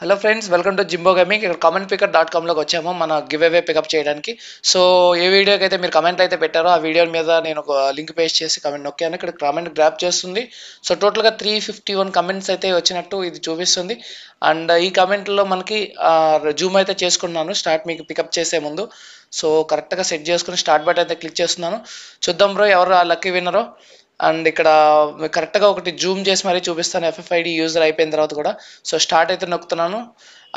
hello friends welcome to Jimbo gaming ఇక్కడ comment pickup dot కామ్లోకి వచ్చాము మన గివ్ అవే పికప్ చేయడానికి సో ఏ వీడియోకి అయితే మీరు కమెంట్ అయితే పెట్టారో ఆ వీడియో మీద నేను ఒక లింక్ పేస్ట్ చేసి కమెంట్ నొక్కాను ఇక్కడ కమెంట్ గ్రాప్ చేస్తుంది సో టోటల్గా త్రీ ఫిఫ్టీ వన్ కమెంట్స్ అయితే వచ్చినట్టు ఇది చూపిస్తుంది అండ్ ఈ కమెంట్లో మనకి జూమ్ అయితే చేసుకున్నాను స్టార్ట్ మీకు పికప్ చేసే ముందు సో కరెక్ట్గా సెట్ చేసుకుని స్టార్ట్ బట్ అయితే క్లిక్ చేస్తున్నాను చూద్దాం బ్రో ఎవరు ఆ లక్కీ విన్నరో అండ్ ఇక్కడ కరెక్ట్గా ఒకటి జూమ్ చేసి మరీ చూపిస్తాను ఎఫ్ఎఫ్ఐడి యూజర్ అయిపోయిన తర్వాత కూడా సో స్టార్ట్ అయితే నొక్కుతున్నాను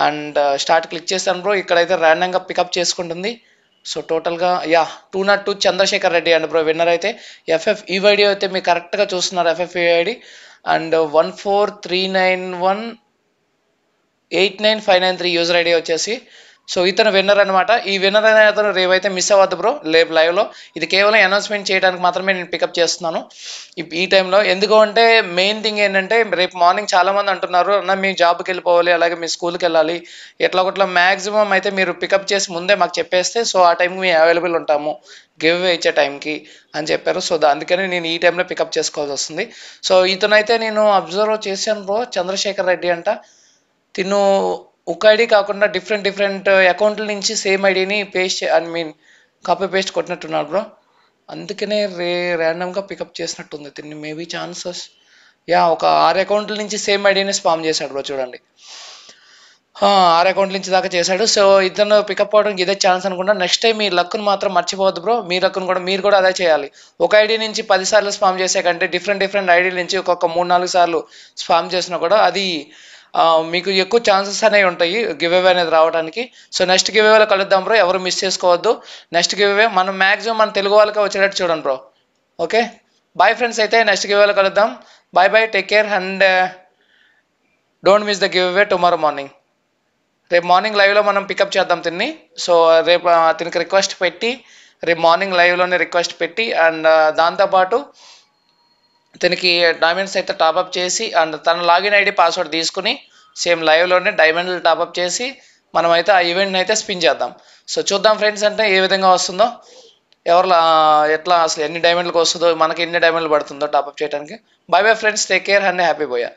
అండ్ uh, స్టార్ట్ క్లిక్ చేస్తాను బ్రో ఇక్కడైతే ర్యాండంగా పికప్ చేసుకుంటుంది సో టోటల్గా yeah two not two Chandrashekar Reddy and bro winner అయితే ఎఫ్ఎఫ్ ఈవైడి e అయితే మీరు కరెక్ట్గా చూస్తున్నారు FF EID e and one four three nine one eight nine five nine three user ID వచ్చేసి సో ఇతను విన్నర్ అనమాట ఈ విన్నర్ అనే అతను రేవైతే మిస్ అవ్వద్దు బ్రో రేపు లైవ్లో ఇది కేవలం అనౌన్స్మెంట్ చేయడానికి మాత్రమే నేను పికప్ చేస్తున్నాను ఈ టైంలో ఎందుకు అంటే మెయిన్ థింగ్ ఏంటంటే రేపు మార్నింగ్ చాలామంది అంటున్నారు అన్న మీ జాబ్కి వెళ్ళిపోవాలి అలాగే మీ స్కూల్కి వెళ్ళాలి ఎట్లా ఒకట్లా మ్యాక్సిమం అయితే మీరు పికప్ చేసి ముందే మాకు చెప్పేస్తే సో ఆ టైంకి మేము అవైలబుల్ ఉంటాము గివ్ అవే ఇచ్చే టైంకి అని చెప్పారు సో అందుకని నేను ఈ టైంలో పికప్ చేసుకోవాల్సి వస్తుంది సో ఇతనైతే నేను అబ్జర్వ్ చేశాను బ్రో చంద్రశేఖర్ రెడ్డి అంట తిను ఒక ఐడి కాకుండా డిఫరెంట్ డిఫరెంట్ అకౌంట్ల నుంచి సేమ్ ఐడిని paste I mean copy paste కొట్టినట్టున్నాడు బ్రో అందుకనే రే ర్యాండమ్గా పికప్ చేసినట్టుంది తిని మేబీ ఛాన్సెస్ యా ఒక ఆరు అకౌంట్ల నుంచి సేమ్ ఐడిని స్పామ్ చేశాడు బ్రో చూడండి ఆరు అకౌంట్ల నుంచి దాకా చేశాడు సో ఇద్దరు పికప్ అవడానికి ఇదే ఛాన్స్ అనుకుంటా నెక్స్ట్ టైం మీ లక్ను మాత్రం మర్చిపోవద్దు బ్రో మీ లక్ను కూడా మీరు కూడా అదే చేయాలి ఒక ఐడి నుంచి పదిసార్లు స్పామ్ చేసే కంటే డిఫరెంట్ డిఫరెంట్ ఐడి నుంచి ఒక్కొక్క మూడు నాలుగు సార్లు స్పామ్ చేసినా కూడా అది మీకు ఎక్కువ ఛాన్సెస్ అనేవి ఉంటాయి గివ్ అవే అనేది రావడానికి సో నెక్స్ట్ గివ్ కలుద్దాం బ్రో ఎవరు మిస్ చేసుకోవద్దు నెక్స్ట్ గివ్ అవే మనం మ్యాక్సిమం మన తెలుగు వాళ్ళకే వచ్చేటట్టు చూడండి బ్రో ఓకే బాయ్ ఫ్రెండ్స్ అయితే నెక్స్ట్ గివ్ కలుద్దాం bye bye take care and don't miss the giveaway tomorrow morning రేపు మార్నింగ్ లైవ్లో మనం పికప్ చేద్దాం తిన్ని సో రేపు అతనికి రిక్వెస్ట్ పెట్టి రేపు మార్నింగ్ లైవ్లోనే రిక్వెస్ట్ పెట్టి అండ్ uh, దాంతోపాటు తనకి డైమండ్స్ అయితే టాపప్ చేసి అండ్ తన లాగిన్ ఐడి పాస్వర్డ్ తీసుకుని సేమ్ లైవ్లోనే డైమండ్లు టాపప్ చేసి మనమైతే ఆ ఈవెంట్ని అయితే స్పిన్ చేద్దాం సో చూద్దాం ఫ్రెండ్స్ అంటే ఏ విధంగా వస్తుందో ఎవరు ఎట్లా అసలు ఎన్ని డైమండ్లకు వస్తుందో మనకి ఎన్ని డైమండ్లు పడుతుందో టాపప్ చేయడానికి bye bye friends take care and happy buoy